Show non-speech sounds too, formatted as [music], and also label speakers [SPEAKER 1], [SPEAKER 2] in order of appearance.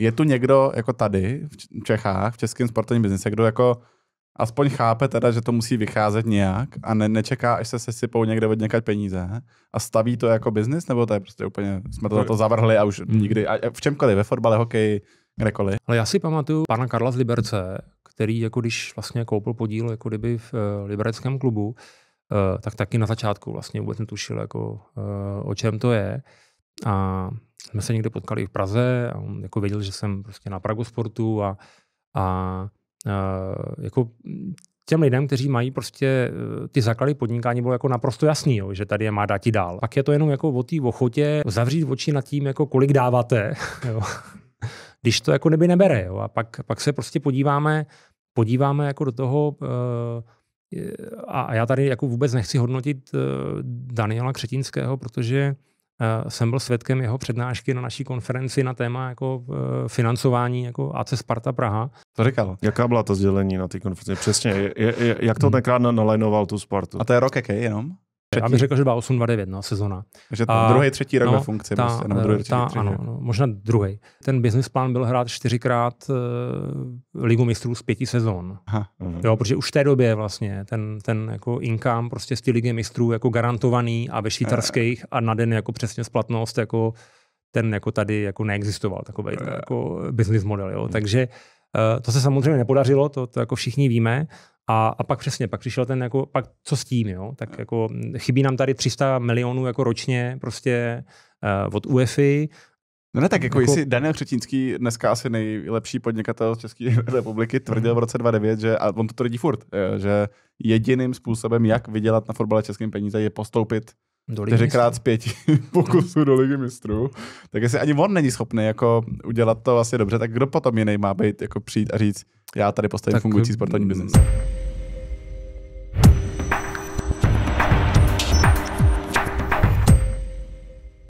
[SPEAKER 1] je tu někdo jako tady v Čechách, v českém sportovním biznise, kdo jako aspoň chápe teda, že to musí vycházet nějak a ne, nečeká, až se sesypou někde od někať peníze a staví to jako biznis, nebo to je prostě úplně, jsme to za to zavrhli a už hmm. nikdy, a v čemkoliv, ve fotbale, hokeji, kdekoliv. Ale já si pamatuju pana Karla z Liberce, který jako když vlastně koupil podíl
[SPEAKER 2] jako kdyby v uh, libereckém klubu, uh, tak taky na začátku vlastně vůbec netušil jako uh, o čem to je. A jsme se někde potkali v Praze a on jako věděl, že jsem prostě na Pragu sportu a, a, a e, jako těm lidem, kteří mají prostě e, ty základy podnikání, bylo jako naprosto jasný, jo, že tady je má dát dál. Pak je to jenom jako o té ochotě zavřít oči nad tím, jako kolik dáváte, [laughs] jo. když to jako neby nebere. Jo. A pak, pak se prostě podíváme, podíváme jako do toho, e, a já tady jako vůbec nechci hodnotit Daniela Křetinského, protože Eh, jsem byl svědkem jeho přednášky na naší konferenci na téma jako eh, financování jako AC Sparta Praha.
[SPEAKER 1] To říkal. Jaká byla ta sdělení na té konferenci? Přesně, je, je, jak to hmm. tenkrát nalajnoval tu Spartu? A to je rok jaký jenom? Třetí. Já bych řekl, že 9 no, sezona. Že a, druhý, třetí rok no, ve funkci. Ta, vlastně, prostě, ta, druhý, ta, třetí, ano, no, možná
[SPEAKER 2] druhý. Ten business plán byl hrát čtyřikrát uh, Ligu mistrů z pěti sezon. Aha, mhm. jo, protože už v té době vlastně ten, ten jako income prostě z té Ligy mistrů jako garantovaný a ve švýcarských a na den jako přesně splatnost jako ten jako tady jako neexistoval takový jako business model. Jo. Mhm. Takže uh, to se samozřejmě nepodařilo, to, to jako všichni víme, a, a pak přesně, pak přišel ten jako, pak co s tím, jo? Tak jako hm, chybí nám tady 300 milionů jako ročně prostě uh, od UEFI, No ne, tak jako, jako jestli
[SPEAKER 1] Daniel Křetínský, dneska asi nejlepší podnikatel z České [laughs] republiky, tvrdil v roce 2009, že, a on to tvrdí furt, eh, že jediným způsobem, jak vydělat na fotbale českým peníze, je postoupit do ligy čtyřikrát z pěti [laughs] pokusů do ligy mistrů, tak jestli ani on není schopný jako udělat to vlastně dobře, tak kdo potom jiný má být, jako přijít a říct, já tady postavím tak, fungující sportovní mm, biznis.